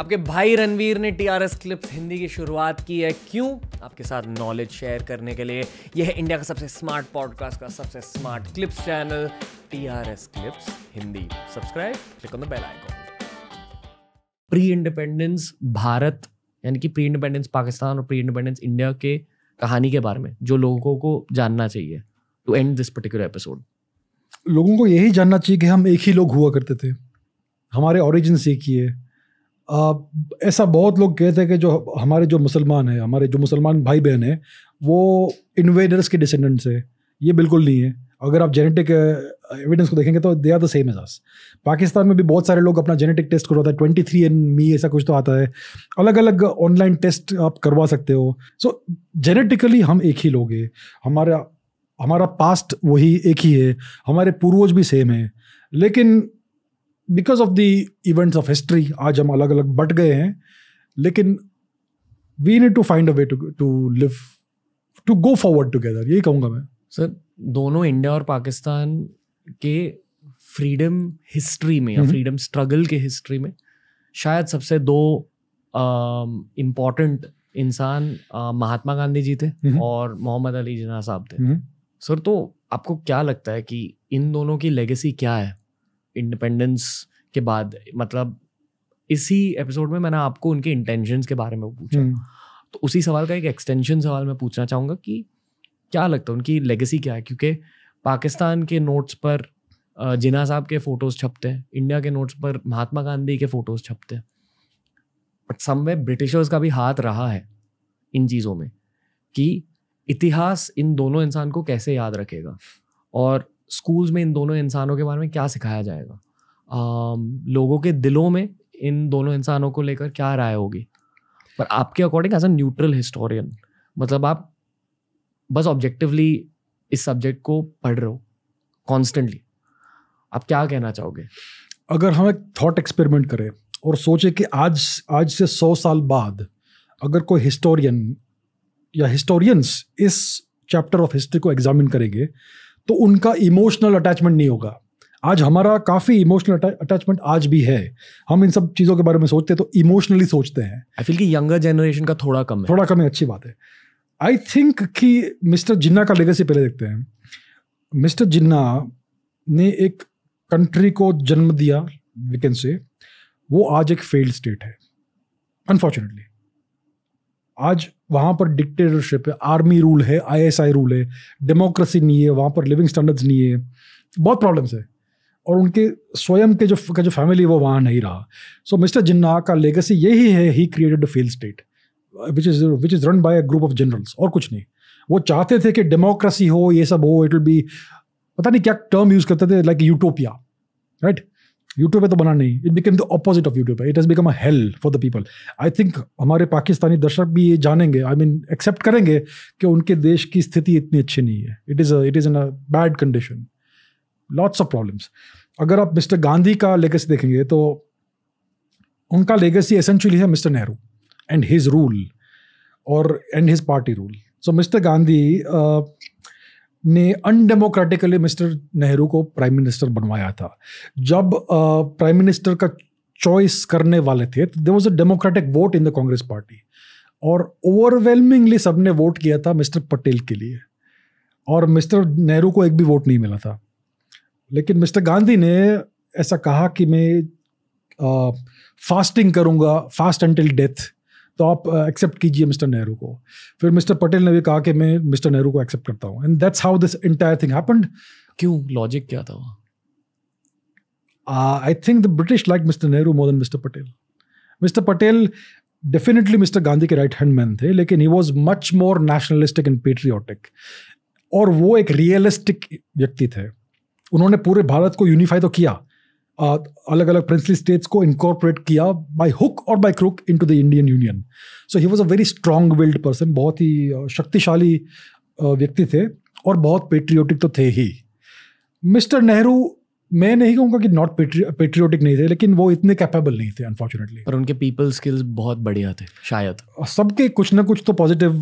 आपके भाई रणवीर ने T R S clips Hindi की शुरुआत की है क्यों आपके साथ नॉलेज शेयर करने के लिए यह इंडिया का सबसे स्मार्ट पॉडकास्ट का सबसे smart clips channel T R S clips Hindi subscribe click on the bell icon pre independence Bharat यानी कि प्री इंडिपेंडेंस पाकिस्तान और प्री इंडिपेंडेंस इंडिया के कहानी के बारे में जो लोगों को जानना चाहिए to end this particular episode लोगों को यही जानना चाहिए कि हम एक ही लोग हुआ करते थे हमारे ऑरिजिन एक ही है ऐसा बहुत लोग कहते हैं कि जो हमारे जो मुसलमान हैं हमारे जो मुसलमान भाई बहन हैं वो इन्वेडर्स के डिसेंडेंट्स हैं ये बिल्कुल नहीं है अगर आप जेनेटिक एविडेंस को देखेंगे तो they are the same ages Pakistan में भी बहुत सारे लोग अपना जेनेटिक टेस्ट करवाते हैं ट्वेंटी थ्री एन मी ऐसा कुछ तो आता है अलग अलग ऑनलाइन टेस्ट आप करवा सकते हो सो जेनेटिकली हम एक ही लोग हैं हमारा हमारा पास्ट वही एक ही है हमारे पूर्वज भी सेम है लेकिन because of the events of history आज हम अलग अलग बट गए हैं लेकिन we need to find a way to to live to go forward together यही कहूँगा मैं सर दोनों इंडिया और पाकिस्तान के फ्रीडम हिस्ट्री में या फ्रीडम हम्म। स्ट्रगल के हिस्ट्री में शायद सबसे दो इम्पॉर्टेंट um, इंसान uh, महात्मा गांधी जी थे हम्म। और मोहम्मद अली जिना साहब थे हम्म। सर तो आपको क्या लगता है कि इन दोनों की लेगेसी क्या है इंडिपेंडेंस के बाद मतलब इसी एपिसोड में मैंने आपको उनके इंटेंशंस के बारे में पूछा हम्म। तो उसी सवाल का एक एक्सटेंशन सवाल मैं पूछना चाहूँगा कि क्या लगता है उनकी लेगेसी क्या है क्योंकि पाकिस्तान के नोट्स पर जिना साहब के फ़ोटोज़ छपते हैं इंडिया के नोट्स पर महात्मा गांधी के फ़ोटोज़ छपते हैं बट समवे ब्रिटिशर्स का भी हाथ रहा है इन चीज़ों में कि इतिहास इन दोनों इंसान को कैसे याद रखेगा और स्कूल्स में इन दोनों इंसानों के बारे में क्या सिखाया जाएगा um, लोगों के दिलों में इन दोनों इंसानों को लेकर क्या राय होगी पर आपके according as a neutral historian मतलब आप बस ऑब्जेक्टिवली इस सब्जेक्ट को पढ़ रहे हो कॉन्स्टेंटली आप क्या कहना चाहोगे अगर हम एक थॉट एक्सपेरिमेंट करें और सोचें कि आज आज से सौ साल बाद अगर कोई हिस्टोरियन या हिस्टोरियंस इस चैप्टर ऑफ हिस्ट्री को एग्जामिन करेंगे तो उनका इमोशनल अटैचमेंट नहीं होगा आज हमारा काफ़ी इमोशनल अटैचमेंट आज भी है हम इन सब चीज़ों के बारे में सोचते हैं तो इमोशनली सोचते हैं आई फील कि यंगर जनरेशन का थोड़ा कम है थोड़ा कम है अच्छी बात है आई थिंक कि मिस्टर जिन्ना का लेगे पहले देखते हैं मिस्टर जिन्ना ने एक कंट्री को जन्म दिया वी से वो आज एक फेल्ड स्टेट है अनफॉर्चुनेटली आज वहाँ पर डिक्टेटरशिप है आर्मी रूल है आईएसआई रूल है डेमोक्रेसी नहीं है वहाँ पर लिविंग स्टैंडर्ड्स नहीं है बहुत प्रॉब्लम्स है और उनके स्वयं के जो का जो फैमिली वो वहाँ नहीं रहा सो मिस्टर जिन्ना का लेगेसी यही है he created a fail state which is which is run by a group of generals और कुछ नहीं वो चाहते थे कि डेमोक्रेसी हो ये सब हो इट विल बी पता नहीं क्या टर्म यूज़ करते थे लाइक यूटोपिया राइट यूट्यूब पे तो बना नहीं it become the opposite of YouTube it has become a hell for the people I think हमारे पाकिस्तानी दर्शक भी ये जानेंगे आई मीन एक्सेप्ट करेंगे कि उनके देश की स्थिति इतनी अच्छी नहीं है it is it is in a bad condition lots of problems अगर आप मिस्टर गांधी का लेगेसी देखेंगे तो उनका लेगेसी एसेंशली है mister Nehru and his rule और and his party rule so mister Gandhi uh, ने अनडेमोक्रेटिकली मिस्टर नेहरू को प्राइम मिनिस्टर बनवाया था जब प्राइम मिनिस्टर का चॉइस करने वाले थे तो there was a democratic vote in the Congress party और ओवरवेलमिंगली सबने वोट किया था मिस्टर पटेल के लिए और मिस्टर नेहरू को एक भी वोट नहीं मिला था लेकिन मिस्टर गांधी ने ऐसा कहा कि मैं फास्टिंग करूँगा फास्ट एंटिल डेथ तो आप एक्सेप्ट uh, कीजिए मिस्टर नेहरू को फिर मिस्टर पटेल ने भी कहा कि मैं मिस्टर नेहरू को एक्सेप्ट करता हूँ and that's how this entire thing happened क्यों लॉजिक क्या था I think the British like mister Nehru more than mister Patel mister Patel definitely mister Gandhi के राइट हैंड मैन थे लेकिन he was much more nationalistic and patriotic और वो एक रियलिस्टिक व्यक्ति थे उन्होंने पूरे भारत को यूनिफाई तो किया अलग अलग प्रिंसली स्टेट्स को इनकॉर्पोरेट किया बाई हुक और by crook into the Indian union so he was a very strong willed person बहुत ही uh, शक्तिशाली uh, व्यक्ति थे और बहुत पेट्रियोटिक तो थे ही मिस्टर नेहरू मैं नहीं कहूँगा कि नॉट पेट्रियोटिक नहीं थे लेकिन वो इतने कैपेबल नहीं थे अनफॉर्चुनेटली पर उनके पीपल स्किल्स बहुत बढ़िया थे शायद सबके कुछ ना कुछ तो पॉजिटिव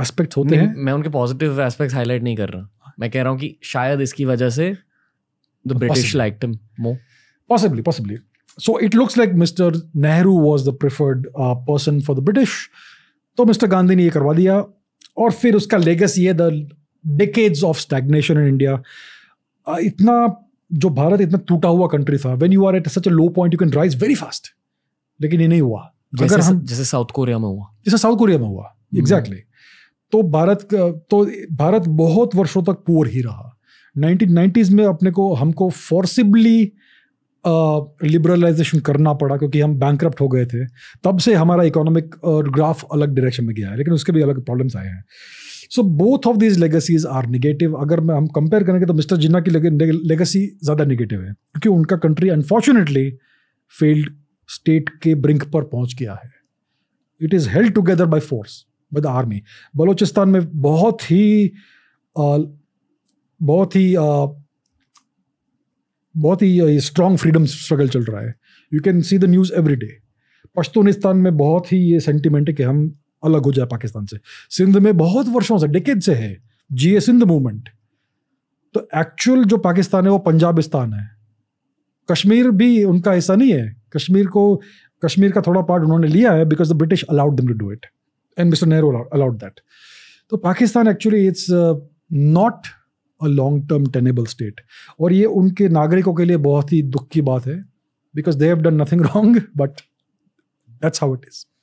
एस्पेक्ट्स uh, होते हैं मैं उनके पॉजिटिव एस्पेक्ट्स हाईलाइट नहीं कर रहा मैं कह रहा हूँ कि शायद इसकी वजह से The British possibly. liked him more. Possibly, possibly. So it looks like Mr. Nehru was the preferred uh, person for the British. तो मिस्टर गांधी ने ये करवा दिया और फिर उसका लेगेसी है the decades of stagnation in India इतना जो भारत इतना टूटा हुआ कंट्री था when you are at such a low point you can rise very fast लेकिन ये नहीं हुआ अगर हम जैसे साउथ कोरिया में हुआ जैसे साउथ कोरिया में हुआ एग्जैक्टली hmm. exactly. तो भारत तो भारत बहुत वर्षों तक पुअर ही रहा नाइनटीन में अपने को हमको फोर्सिबली लिबरलाइजेशन uh, करना पड़ा क्योंकि हम बैंक हो गए थे तब से हमारा इकोनॉमिक और ग्राफ अलग डायरेक्शन में गया है लेकिन उसके भी अलग प्रॉब्लम्स आए हैं so both of these legacies are negative अगर मैं हम कंपेयर करेंगे तो मिस्टर जिन्ना की लेगेसी ज़्यादा निगेटिव है क्योंकि उनका कंट्री अनफॉर्चुनेटली फेल्ड स्टेट के ब्रिंक पर पहुंच गया है it is held together by force by the army Balochistan में बहुत ही बहुत ही बहुत ही स्ट्रॉन्ग फ्रीडम स्ट्रगल चल रहा है you can see the news every day Pashtunistan में बहुत ही ये सेंटिमेंट है कि हम अलग हो जाए पाकिस्तान से सिंध में बहुत वर्षों से डेकेज से है जी ए सिंध मूवमेंट तो एक्चुअल जो पाकिस्तान है वो पंजाबिस्तान है कश्मीर भी उनका हिस्सा नहीं है कश्मीर को कश्मीर का थोड़ा पार्ट उन्होंने लिया है because the British allowed them to do it and mister Nehru allowed that तो Pakistan actually it's not a long term tenable state और ये उनके नागरिकों के लिए बहुत ही दुख की बात है because they have done nothing wrong but that's how it is